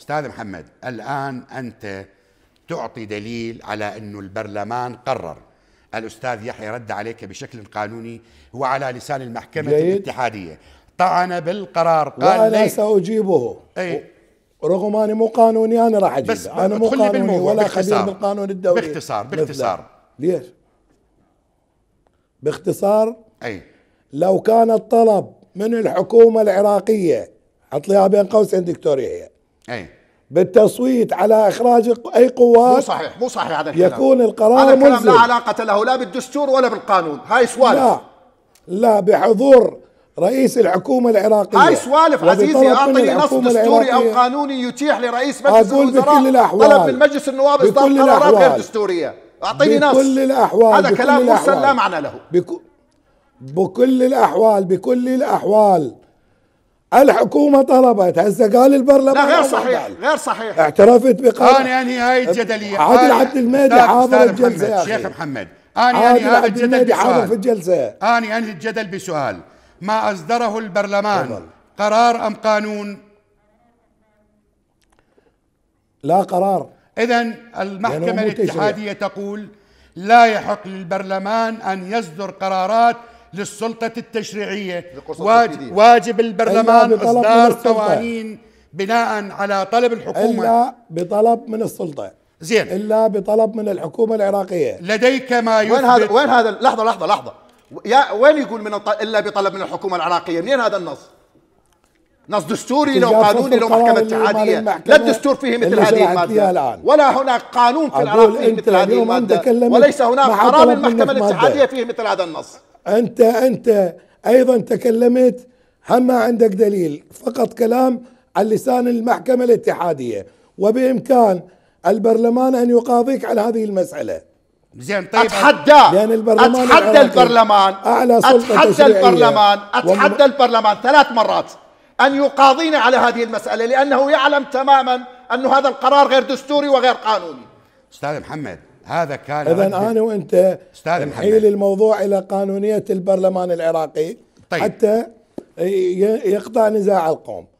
استاذ محمد الان انت تعطي دليل على انه البرلمان قرر الاستاذ يحيى رد عليك بشكل قانوني هو على لسان المحكمه جيد. الاتحاديه طعن بالقرار قال وانا ساجيبه أي. رغم اني مو قانوني انا راح اجيبه بس انا مو قانوني ولا خبير بالقانون الدولي باختصار باختصار ليش؟ باختصار اي لو كان الطلب من الحكومه العراقيه حط لها بين قوسين دكتور يحيى أي. بالتصويت على اخراج اي قوات مو صحيح مو صحيح هذا الكلام يكون القرار هذا الكلام ملزم. لا علاقه له لا بالدستور ولا بالقانون هاي سوالف لا لا بحضور رئيس الحكومه العراقيه هاي سوالف عزيزي اعطني نص دستوري او قانوني يتيح لرئيس مجلس الوزراء طلب من مجلس النواب اصدار قرارات غير دستوريه اعطيني نص بكل الاحوال هذا كلام مرسل لا معنى له بكل الاحوال بكل الاحوال الحكومه طلبت هسه قال البرلمان لا غير صحيح قال. غير صحيح اعترفت بقرار انا انهي هاي الجدليه عادل عبد المهدي حاضر الجلسه يا شيخ محمد انا انهي هذا الجدل بسؤال في الجلسه اني انهي الجدل بسؤال ما اصدره البرلمان طبعا. قرار ام قانون؟ لا قرار اذا يعني المحكمه الاتحاديه تقول لا يحق للبرلمان ان يصدر قرارات للسلطة التشريعية واجب, واجب البرلمان إصدار قوانين بناء على طلب الحكومة إلا بطلب من السلطة زين إلا بطلب من الحكومة العراقية لديك ما يثبت وين هذا وين هذا لحظة لحظة لحظة يا وين يقول من الط... إلا بطلب من الحكومة العراقية منين هذا النص؟ نص دستوري لو قانوني لو محكمة اتحادية لا الدستور فيه مثل هذه المادة الآن. ولا هناك قانون في العراق فيه مثل هذه المادة وليس هناك قرار المحكمة الاتحادية فيه مثل هذا النص أنت أنت أيضا تكلمت هم عندك دليل فقط كلام على لسان المحكمة الاتحادية وبإمكان البرلمان أن يقاضيك على هذه المسألة زين طيب اتحدى لان البرلمان اتحدى البرلمان اعلى سلطه اتحدى البرلمان اتحدى البرلمان ثلاث مرات ان يقاضينا على هذه المساله لانه يعلم تماما ان هذا القرار غير دستوري وغير قانوني استاذ محمد هذا كان اذا انا وانت نحيل الموضوع الى قانونيه البرلمان العراقي طيب. حتى يقطع نزاع القوم